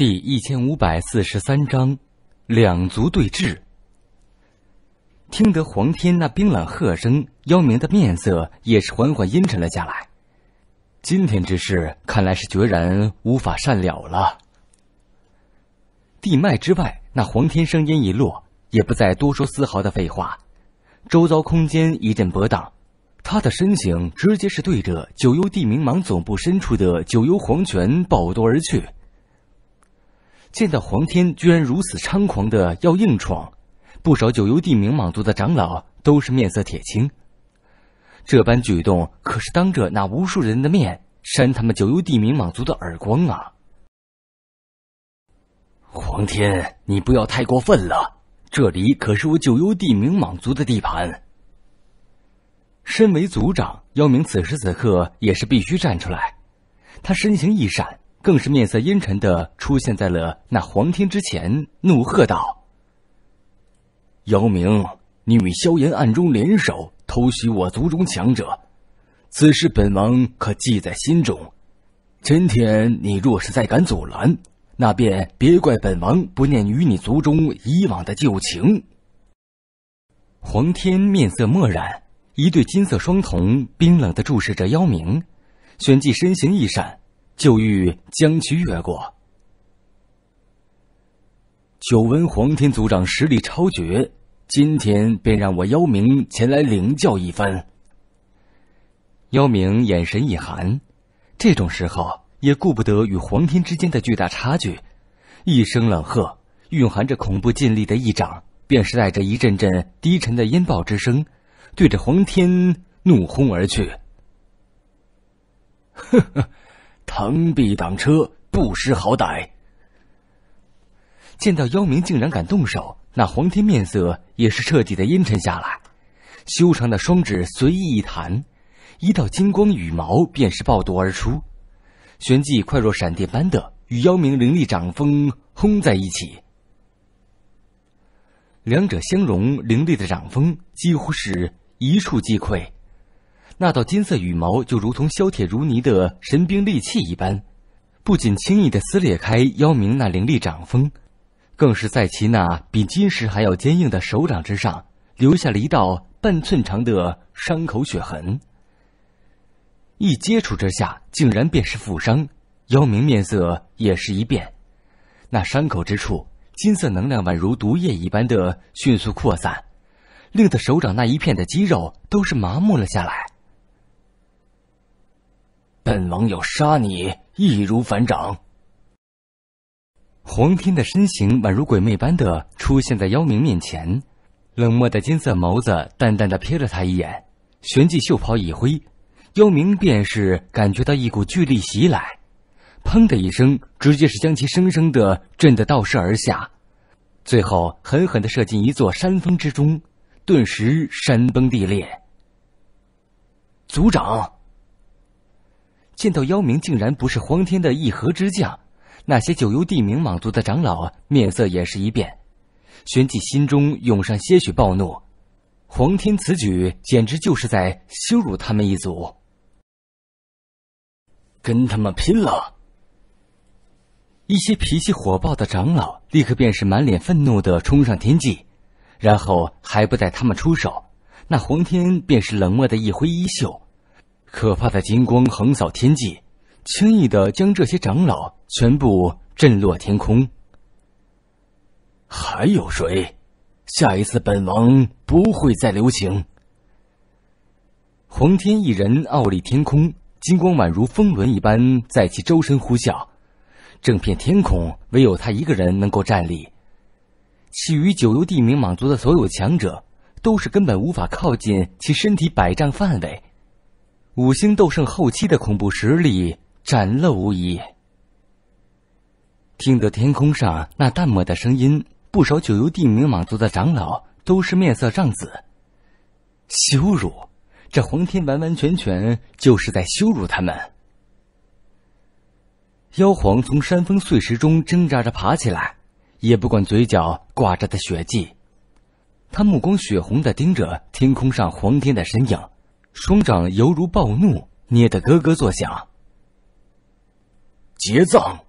第一千五百四十三章，两族对峙。听得黄天那冰冷喝声，妖明的面色也是缓缓阴沉了下来。今天之事，看来是决然无法善了了。地脉之外，那黄天声音一落，也不再多说丝毫的废话，周遭空间一阵波荡，他的身形直接是对着九幽地冥芒总部深处的九幽黄泉暴夺而去。见到黄天居然如此猖狂的要硬闯，不少九幽地冥蟒族的长老都是面色铁青。这般举动可是当着那无数人的面扇他们九幽地冥蟒族的耳光啊！黄天，你不要太过分了，这里可是我九幽地冥蟒族的地盘。身为族长，妖冥此时此刻也是必须站出来。他身形一闪。更是面色阴沉的出现在了那黄天之前，怒喝道：“姚明，你与萧炎暗中联手偷袭我族中强者，此事本王可记在心中。今天你若是再敢阻拦，那便别怪本王不念与你族中以往的旧情。”黄天面色漠然，一对金色双瞳冰冷的注视着妖明，旋即身形一闪。就欲将其越过。久闻黄天族长实力超绝，今天便让我妖明前来领教一番。妖明眼神一寒，这种时候也顾不得与黄天之间的巨大差距，一声冷喝，蕴含着恐怖劲力的一掌，便是带着一阵阵低沉的音爆之声，对着黄天怒轰而去。呵呵。螳臂挡车，不识好歹。见到妖明竟然敢动手，那黄天面色也是彻底的阴沉下来。修长的双指随意一弹，一道金光羽毛便是暴夺而出，旋即快若闪电般的与妖明凌厉掌风轰在一起。两者相融，凌厉的掌风几乎是一触即溃。那道金色羽毛就如同削铁如泥的神兵利器一般，不仅轻易的撕裂开妖冥那凌厉掌风，更是在其那比金石还要坚硬的手掌之上留下了一道半寸长的伤口血痕。一接触之下，竟然便是负伤，妖冥面色也是一变。那伤口之处，金色能量宛如毒液一般的迅速扩散，令得手掌那一片的肌肉都是麻木了下来。本王要杀你，易如反掌。黄天的身形宛如鬼魅般的出现在妖明面前，冷漠的金色眸子淡淡的瞥了他一眼，旋即袖袍一挥，妖明便是感觉到一股巨力袭来，砰的一声，直接是将其生生的震得倒射而下，最后狠狠的射进一座山峰之中，顿时山崩地裂。族长。见到妖冥竟然不是黄天的一合之将，那些九幽地名莽族的长老面色也是一变，旋即心中涌上些许暴怒。黄天此举简直就是在羞辱他们一族，跟他们拼了！一些脾气火爆的长老立刻便是满脸愤怒的冲上天际，然后还不待他们出手，那黄天便是冷漠的一挥衣袖。可怕的金光横扫天际，轻易的将这些长老全部震落天空。还有谁？下一次本王不会再留情。黄天一人傲立天空，金光宛如风轮一般在其周身呼啸，整片天空唯有他一个人能够站立，其余九幽地冥蟒族的所有强者都是根本无法靠近其身体百丈范围。五星斗圣后期的恐怖实力展露无遗。听得天空上那淡漠的声音，不少九幽地冥蟒族的长老都是面色涨紫。羞辱！这黄天完完全全就是在羞辱他们。妖皇从山峰碎石中挣扎着爬起来，也不管嘴角挂着的血迹，他目光血红的盯着天空上黄天的身影。双掌犹如暴怒，捏得咯咯作响。结葬。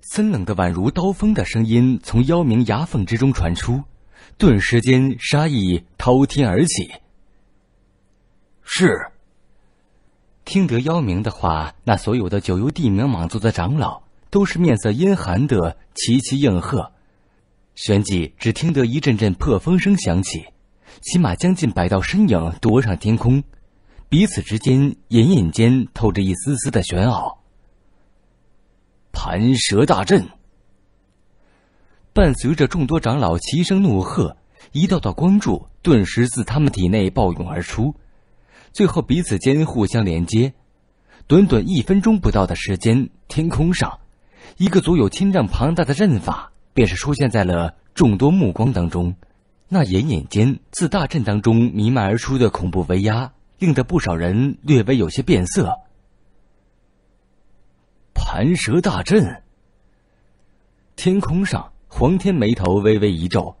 森冷的宛如刀锋的声音从妖冥牙缝之中传出，顿时间杀意滔天而起。是。听得妖冥的话，那所有的九幽地冥蟒族的长老都是面色阴寒的齐齐应和，旋即只听得一阵阵破风声响起。起码将近百道身影夺上天空，彼此之间隐隐间透着一丝丝的玄奥。盘蛇大阵，伴随着众多长老齐声怒喝，一道道光柱顿时自他们体内暴涌而出，最后彼此间互相连接。短短一分钟不到的时间，天空上，一个足有千丈庞大的阵法，便是出现在了众多目光当中。那隐隐间自大阵当中弥漫而出的恐怖威压，令得不少人略微有些变色。盘蛇大阵，天空上黄天眉头微微一皱，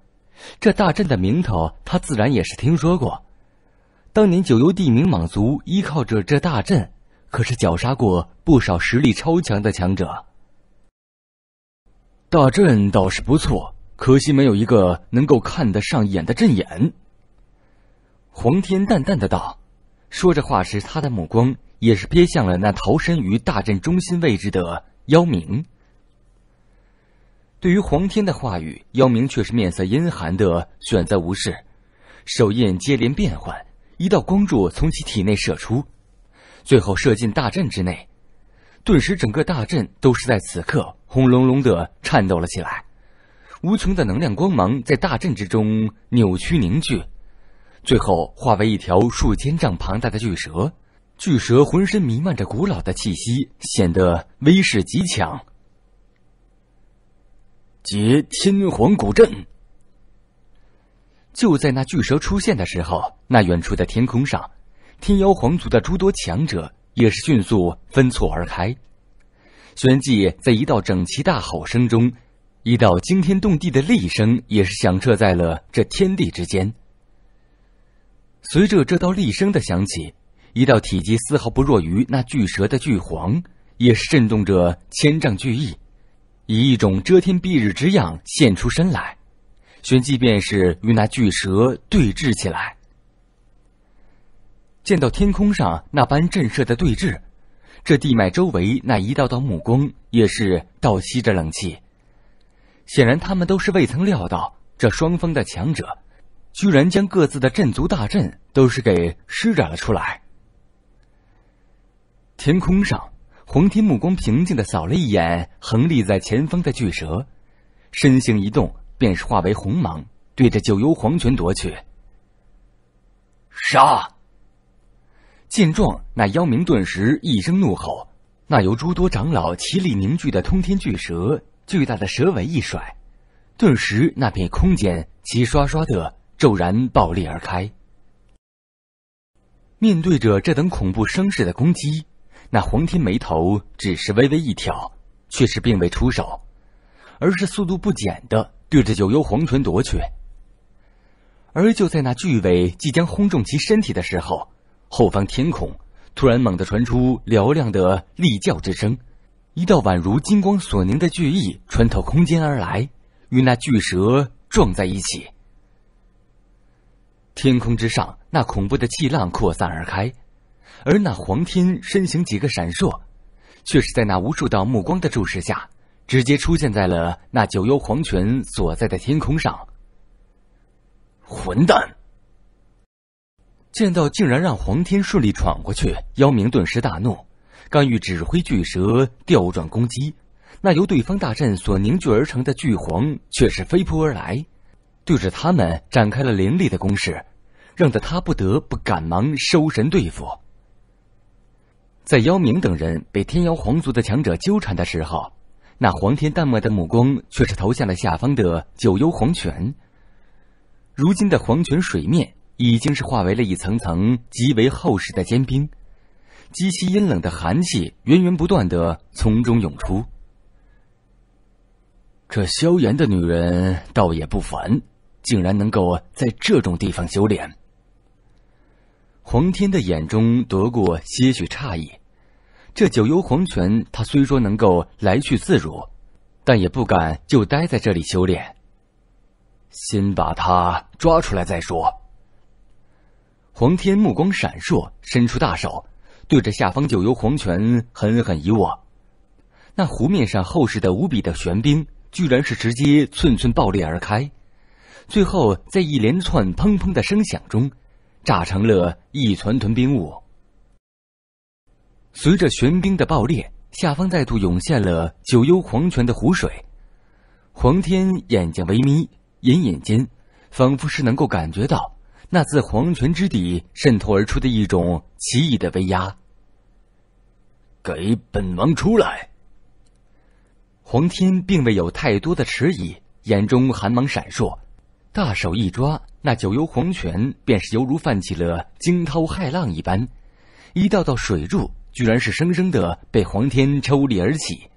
这大阵的名头他自然也是听说过。当年九幽地冥蟒族依靠着这大阵，可是绞杀过不少实力超强的强者。大阵倒是不错。可惜没有一个能够看得上眼的阵眼。黄天淡淡的道，说着话时，他的目光也是瞥向了那逃身于大阵中心位置的妖明。对于黄天的话语，妖明却是面色阴寒的选择无视，手印接连变换，一道光柱从其体内射出，最后射进大阵之内，顿时整个大阵都是在此刻轰隆隆的颤抖了起来。无穷的能量光芒在大阵之中扭曲凝聚，最后化为一条数千丈庞大的巨蛇。巨蛇浑身弥漫着古老的气息，显得威势极强。结天皇古阵！就在那巨蛇出现的时候，那远处的天空上，天妖皇族的诸多强者也是迅速分簇而开，旋即在一道整齐大吼声中。一道惊天动地的厉声也是响彻在了这天地之间。随着这道厉声的响起，一道体积丝毫不弱于那巨蛇的巨黄也是震动着千丈巨翼，以一种遮天蔽日之样现出身来，旋即便是与那巨蛇对峙起来。见到天空上那般震慑的对峙，这地脉周围那一道道目光也是倒吸着冷气。显然，他们都是未曾料到，这双方的强者，居然将各自的镇族大阵都是给施展了出来。天空上，黄天目光平静地扫了一眼横立在前方的巨蛇，身形一动，便是化为红芒，对着九幽黄泉夺去。杀！见状，那妖冥顿时一声怒吼，那由诸多长老齐力凝聚的通天巨蛇。巨大的蛇尾一甩，顿时那片空间齐刷刷的骤然爆裂而开。面对着这等恐怖声势的攻击，那黄天眉头只是微微一挑，却是并未出手，而是速度不减的对着九幽黄泉夺去。而就在那巨尾即将轰中其身体的时候，后方天空突然猛地传出嘹亮的厉叫之声。一道宛如金光所凝的巨翼穿透空间而来，与那巨蛇撞在一起。天空之上，那恐怖的气浪扩散而开，而那黄天身形几个闪烁，却是在那无数道目光的注视下，直接出现在了那九幽黄泉所在的天空上。混蛋！见到竟然让黄天顺利闯过去，妖明顿时大怒。刚欲指挥巨蛇调转攻击，那由对方大阵所凝聚而成的巨黄却是飞扑而来，对着他们展开了凌厉的攻势，让得他不得不赶忙收神对付。在妖冥等人被天妖皇族的强者纠缠的时候，那黄天淡漠的目光却是投向了下方的九幽黄泉。如今的黄泉水面已经是化为了一层层极为厚实的坚冰。极其阴冷的寒气源源不断的从中涌出。这萧炎的女人倒也不凡，竟然能够在这种地方修炼。黄天的眼中夺过些许诧异，这九幽黄泉他虽说能够来去自如，但也不敢就待在这里修炼。先把他抓出来再说。黄天目光闪烁，伸出大手。对着下方九幽黄泉狠狠一握，那湖面上厚实的无比的玄冰，居然是直接寸寸爆裂而开，最后在一连串砰砰的声响中，炸成了一团团冰雾。随着玄冰的爆裂，下方再度涌现了九幽黄泉的湖水。黄天眼睛微眯，隐隐间，仿佛是能够感觉到那自黄泉之底渗透而出的一种奇异的威压。给本王出来！黄天并未有太多的迟疑，眼中寒芒闪烁，大手一抓，那九幽黄泉便是犹如泛起了惊涛骇浪一般，一道道水柱居然是生生的被黄天抽离而起，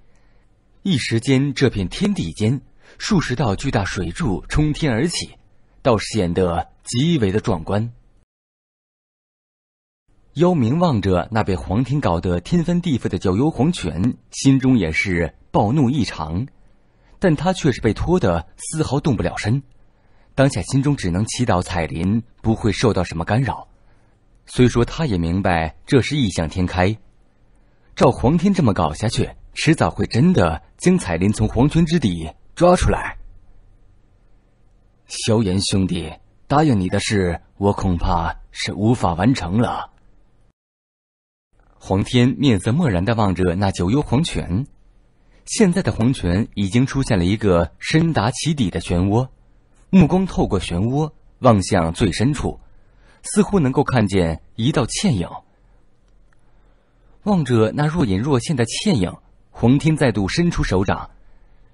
一时间这片天地间数十道巨大水柱冲天而起，倒是显得极为的壮观。幽冥望着那被黄天搞得天翻地覆的九幽黄泉，心中也是暴怒异常，但他却是被拖得丝毫动不了身，当下心中只能祈祷彩鳞不会受到什么干扰。虽说他也明白这是异想天开，照黄天这么搞下去，迟早会真的将彩鳞从黄泉之底抓出来。萧炎兄弟，答应你的事，我恐怕是无法完成了。黄天面色漠然的望着那九幽黄泉，现在的黄泉已经出现了一个深达其底的漩涡，目光透过漩涡望向最深处，似乎能够看见一道倩影。望着那若隐若现的倩影，黄天再度伸出手掌，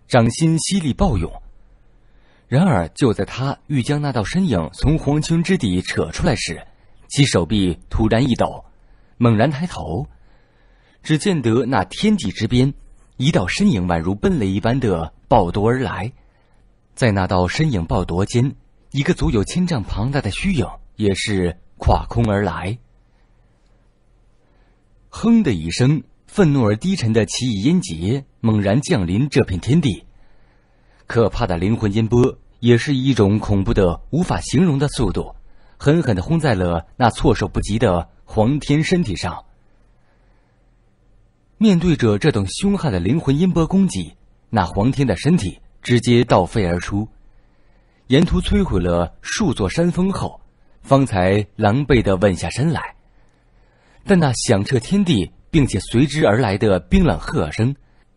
掌心犀利暴涌。然而就在他欲将那道身影从黄泉之底扯出来时，其手臂突然一抖。猛然抬头，只见得那天地之边，一道身影宛如奔雷一般的暴夺而来，在那道身影暴夺间，一个足有千丈庞大的虚影也是跨空而来。哼的一声，愤怒而低沉的奇异音节猛然降临这片天地，可怕的灵魂音波也是一种恐怖的、无法形容的速度，狠狠的轰在了那措手不及的。黄天身体上，面对着这等凶悍的灵魂音波攻击，那黄天的身体直接倒飞而出，沿途摧毁了数座山峰后，方才狼狈的稳下身来。但那响彻天地并且随之而来的冰冷喝声，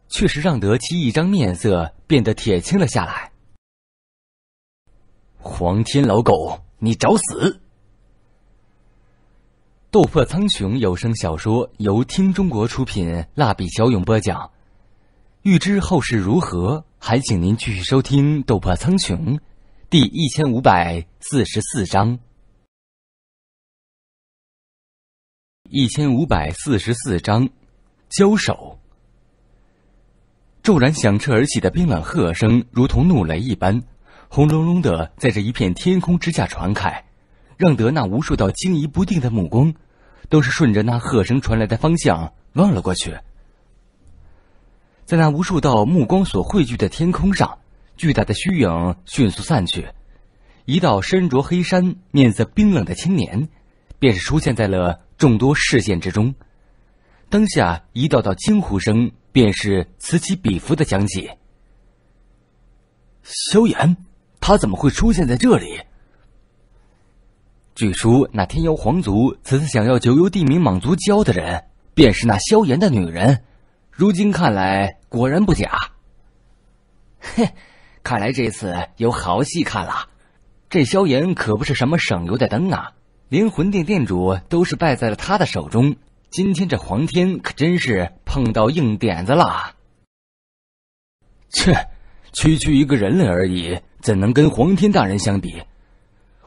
却是让得其一张面色变得铁青了下来。黄天老狗，你找死！《斗破苍穹》有声小说由听中国出品，蜡笔小勇播讲。欲知后事如何，还请您继续收听《斗破苍穹》第一千五百四十四章。一千五百四十四章，交手。骤然响彻而起的冰冷喝声，如同怒雷一般，轰隆隆的在这一片天空之下传开，让得那无数道惊疑不定的目光。都是顺着那喝声传来的方向望了过去，在那无数道目光所汇聚的天空上，巨大的虚影迅速散去，一道身着黑衫、面色冰冷的青年，便是出现在了众多视线之中。当下，一道道惊呼声便是此起彼伏的响起。萧炎，他怎么会出现在这里？据说那天妖皇族此次想要九幽地冥蟒族教的人，便是那萧炎的女人。如今看来，果然不假。哼，看来这次有好戏看了。这萧炎可不是什么省油的灯啊！灵魂殿殿主都是败在了他的手中。今天这黄天可真是碰到硬点子了。切，区区一个人类而已，怎能跟黄天大人相比？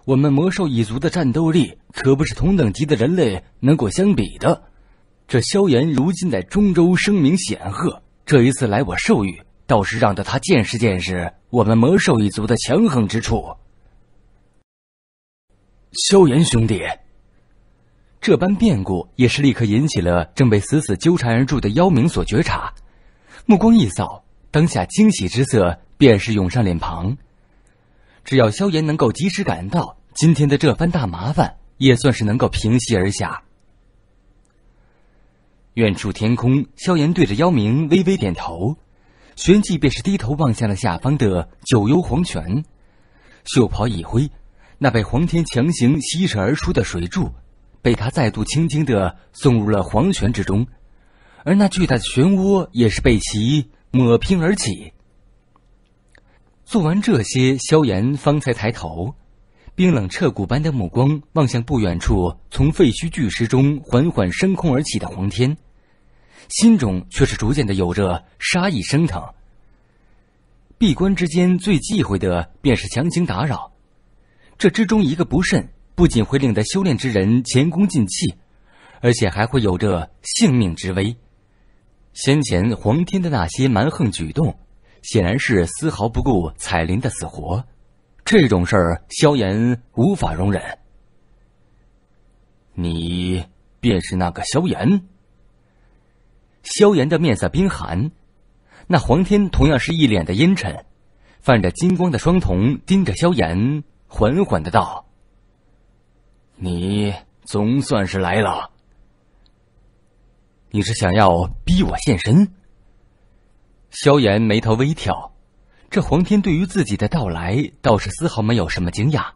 我们魔兽一族的战斗力可不是同等级的人类能够相比的。这萧炎如今在中州声名显赫，这一次来我兽域，倒是让得他见识见识我们魔兽一族的强横之处。萧炎兄弟，这般变故也是立刻引起了正被死死纠缠而住的妖冥所觉察，目光一扫，当下惊喜之色便是涌上脸庞。只要萧炎能够及时赶到，今天的这番大麻烦也算是能够平息而下。远处天空，萧炎对着妖冥微微点头，旋即便是低头望向了下方的九幽黄泉，袖袍一挥，那被黄天强行吸射而出的水柱，被他再度轻轻的送入了黄泉之中，而那巨大的漩涡也是被其抹平而起。做完这些，萧炎方才抬头，冰冷彻骨般的目光望向不远处从废墟巨石中缓缓升空而起的黄天，心中却是逐渐的有着杀意升腾。闭关之间最忌讳的便是强行打扰，这之中一个不慎，不仅会令得修炼之人前功尽弃，而且还会有着性命之危。先前黄天的那些蛮横举动。显然是丝毫不顾彩林的死活，这种事儿萧炎无法容忍。你便是那个萧炎。萧炎的面色冰寒，那黄天同样是一脸的阴沉，泛着金光的双瞳盯着萧炎，缓缓的道：“你总算是来了，你是想要逼我现身？”萧炎眉头微挑，这黄天对于自己的到来倒是丝毫没有什么惊讶，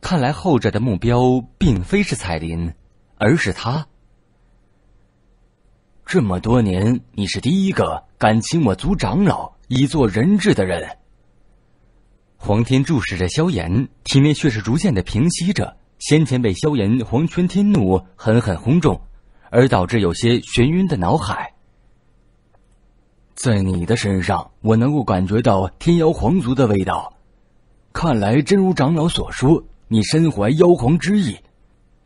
看来后者的目标并非是彩鳞，而是他。这么多年，你是第一个敢请我族长老以做人质的人。黄天注视着萧炎，体内却是逐渐的平息着先前被萧炎黄泉天怒狠狠轰中，而导致有些眩晕的脑海。在你的身上，我能够感觉到天妖皇族的味道。看来真如长老所说，你身怀妖皇之意。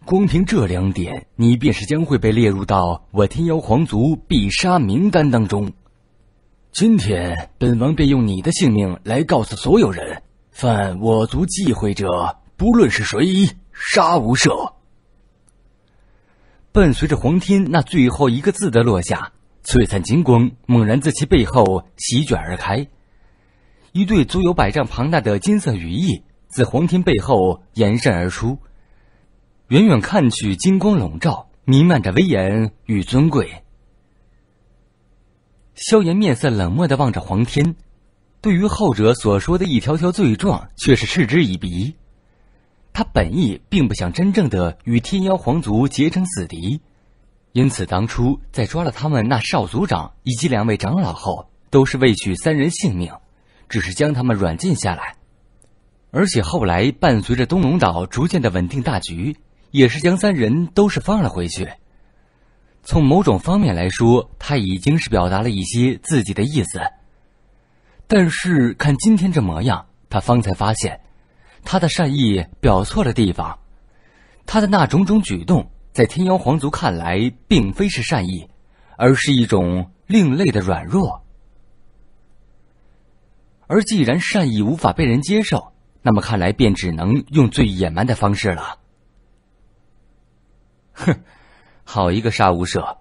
光凭这两点，你便是将会被列入到我天妖皇族必杀名单当中。今天，本王便用你的性命来告诉所有人：犯我族忌讳者，不论是谁，杀无赦。伴随着黄天那最后一个字的落下。璀璨金光猛然自其背后席卷而开，一对足有百丈庞大的金色羽翼自黄天背后延伸而出，远远看去，金光笼罩，弥漫着威严与尊贵。萧炎面色冷漠的望着黄天，对于后者所说的一条条罪状却是嗤之以鼻，他本意并不想真正的与天妖皇族结成死敌。因此，当初在抓了他们那少族长以及两位长老后，都是未取三人性命，只是将他们软禁下来。而且后来，伴随着东龙岛逐渐的稳定大局，也是将三人都是放了回去。从某种方面来说，他已经是表达了一些自己的意思。但是看今天这模样，他方才发现，他的善意表错了地方，他的那种种举动。在天妖皇族看来，并非是善意，而是一种另类的软弱。而既然善意无法被人接受，那么看来便只能用最野蛮的方式了。哼，好一个杀无赦！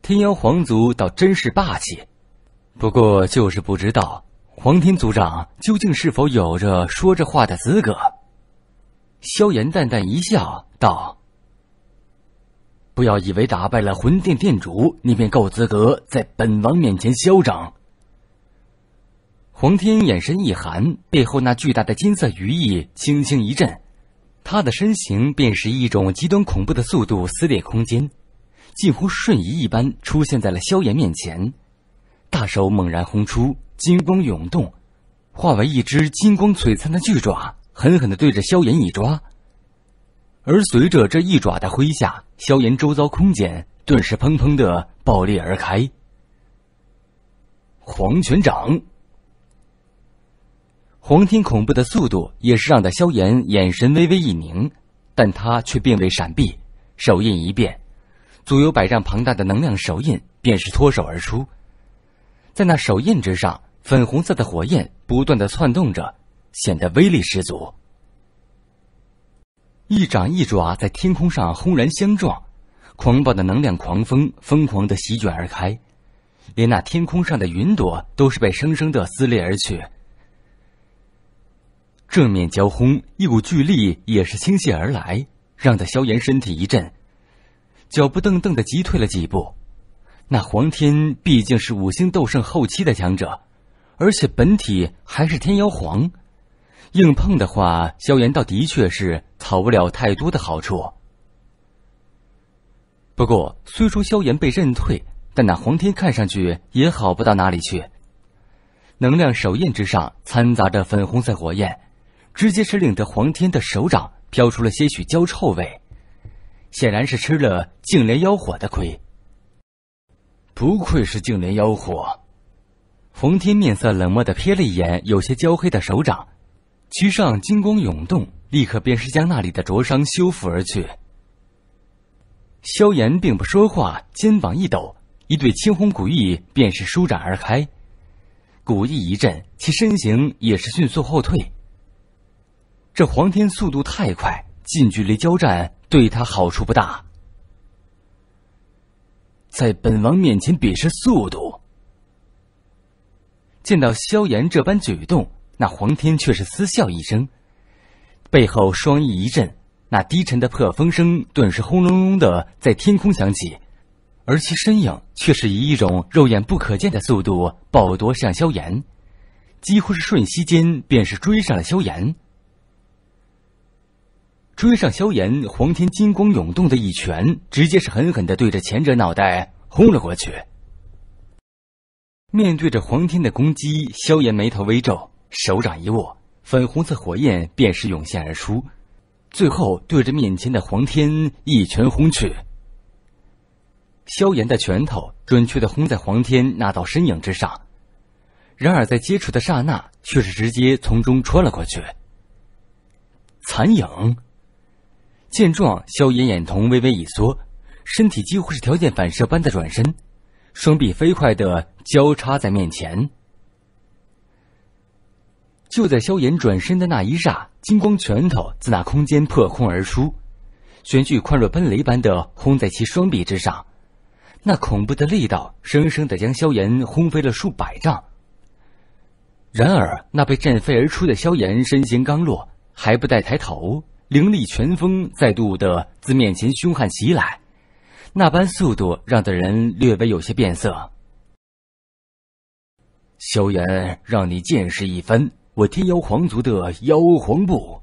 天妖皇族倒真是霸气。不过，就是不知道皇天族长究竟是否有着说这话的资格。萧炎淡淡一笑，道。不要以为打败了魂殿殿主，你便够资格在本王面前嚣张。黄天眼神一寒，背后那巨大的金色羽翼轻轻一震，他的身形便是一种极端恐怖的速度撕裂空间，近乎瞬移一般出现在了萧炎面前。大手猛然轰出，金光涌动，化为一只金光璀璨的巨爪，狠狠的对着萧炎一抓。而随着这一爪的挥下，萧炎周遭空间顿时砰砰的爆裂而开。黄泉掌，黄天恐怖的速度也是让的萧炎眼神微微一凝，但他却并未闪避，手印一变，足有百丈庞大的能量手印便是脱手而出，在那手印之上，粉红色的火焰不断的窜动着，显得威力十足。一掌一爪在天空上轰然相撞，狂暴的能量狂风疯狂的席卷而开，连那天空上的云朵都是被生生的撕裂而去。正面交轰，一股巨力也是倾泻而来，让得萧炎身体一震，脚步噔噔的急退了几步。那黄天毕竟是五星斗圣后期的强者，而且本体还是天妖皇。硬碰的话，萧炎倒的确是讨不了太多的好处。不过，虽说萧炎被认退，但那黄天看上去也好不到哪里去。能量手印之上掺杂着粉红色火焰，直接是令得黄天的手掌飘出了些许焦臭味，显然是吃了净莲妖火的亏。不愧是净莲妖火，黄天面色冷漠的瞥了一眼有些焦黑的手掌。其上金光涌动，立刻便是将那里的灼伤修复而去。萧炎并不说话，肩膀一抖，一对青红古翼便是舒展而开，古翼一震，其身形也是迅速后退。这黄天速度太快，近距离交战对他好处不大。在本王面前比试速度，见到萧炎这般举动。那黄天却是嘶笑一声，背后双翼一震，那低沉的破风声顿时轰隆隆的在天空响起，而其身影却是以一种肉眼不可见的速度暴夺向萧炎，几乎是瞬息间便是追上了萧炎。追上萧炎，黄天金光涌动的一拳，直接是狠狠的对着前者脑袋轰了过去。面对着黄天的攻击，萧炎眉头微皱。手掌一握，粉红色火焰便是涌现而出，最后对着面前的黄天一拳轰去。萧炎的拳头准确的轰在黄天那道身影之上，然而在接触的刹那，却是直接从中穿了过去。残影。见状，萧炎眼瞳微微一缩，身体几乎是条件反射般的转身，双臂飞快的交叉在面前。就在萧炎转身的那一刹，金光拳头自那空间破空而出，旋即快若奔雷般的轰在其双臂之上，那恐怖的力道生生的将萧炎轰飞了数百丈。然而那被震飞而出的萧炎身形刚落，还不待抬头，凌厉拳风再度的自面前凶悍袭来，那般速度让的人略微有些变色。萧炎，让你见识一番。我天妖皇族的妖皇步。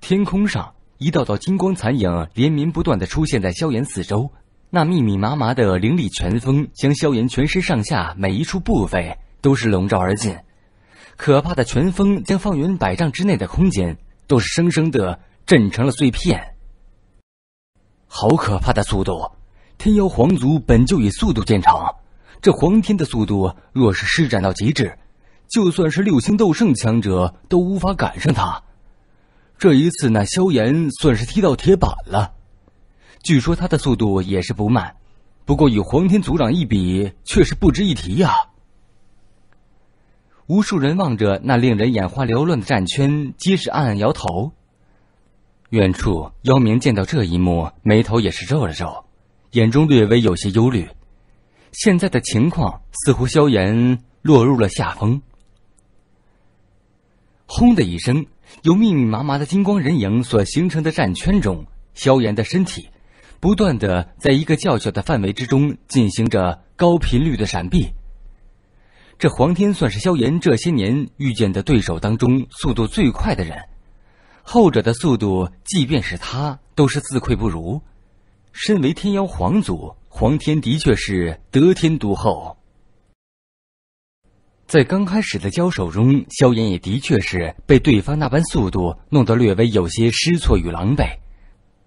天空上一道道金光残影连绵不断的出现在萧炎四周，那密密麻麻的灵力拳风将萧炎全身上下每一处部位都是笼罩而进，可怕的拳风将方圆百丈之内的空间都是生生的震成了碎片。好可怕的速度！天妖皇族本就以速度见长，这皇天的速度若是施展到极致。就算是六星斗圣强者都无法赶上他。这一次，那萧炎算是踢到铁板了。据说他的速度也是不慢，不过与黄天族长一比，却是不值一提呀。无数人望着那令人眼花缭乱的战圈，皆是暗暗摇头。远处，妖明见到这一幕，眉头也是皱了皱，眼中略微有些忧虑。现在的情况似乎萧炎落入了下风。轰的一声，由密密麻麻的金光人影所形成的战圈中，萧炎的身体不断的在一个较小的范围之中进行着高频率的闪避。这黄天算是萧炎这些年遇见的对手当中速度最快的人，后者的速度即便是他都是自愧不如。身为天妖皇族，黄天的确是得天独厚。在刚开始的交手中，萧炎也的确是被对方那般速度弄得略微有些失措与狼狈。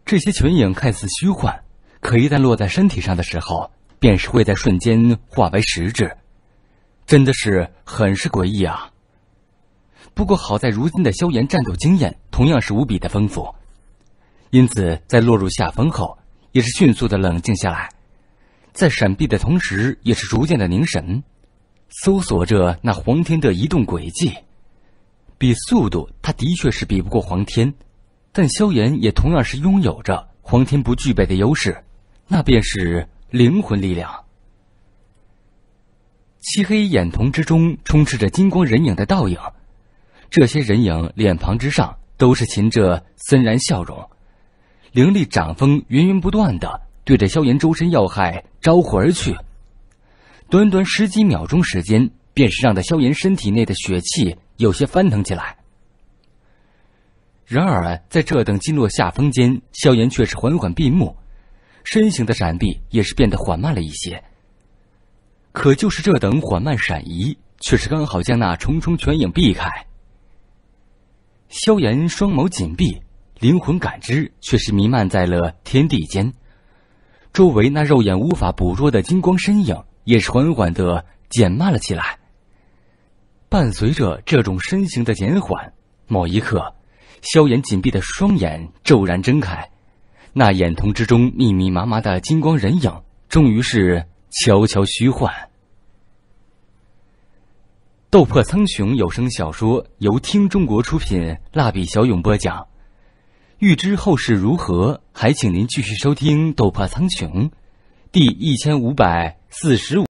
这些拳影看似虚幻，可一旦落在身体上的时候，便是会在瞬间化为实质，真的是很是诡异啊。不过好在如今的萧炎战斗经验同样是无比的丰富，因此在落入下风后，也是迅速的冷静下来，在闪避的同时，也是逐渐的凝神。搜索着那黄天的移动轨迹，比速度，他的确是比不过黄天，但萧炎也同样是拥有着黄天不具备的优势，那便是灵魂力量。漆黑眼瞳之中充斥着金光，人影的倒影，这些人影脸庞之上都是噙着森然笑容，凌厉掌风源源不断的对着萧炎周身要害招呼而去。短短十几秒钟时间，便是让得萧炎身体内的血气有些翻腾起来。然而在这等今落下风间，萧炎却是缓缓闭目，身形的闪避也是变得缓慢了一些。可就是这等缓慢闪移，却是刚好将那重重拳影避开。萧炎双眸紧闭，灵魂感知却是弥漫在了天地间，周围那肉眼无法捕捉的金光身影。也是缓缓的减慢了起来。伴随着这种身形的减缓，某一刻，萧炎紧闭的双眼骤然睁开，那眼瞳之中密密麻麻的金光人影终于是悄悄虚幻。《斗破苍穹》有声小说由听中国出品，蜡笔小勇播讲。欲知后事如何，还请您继续收听《斗破苍穹》。第一千五百四十五。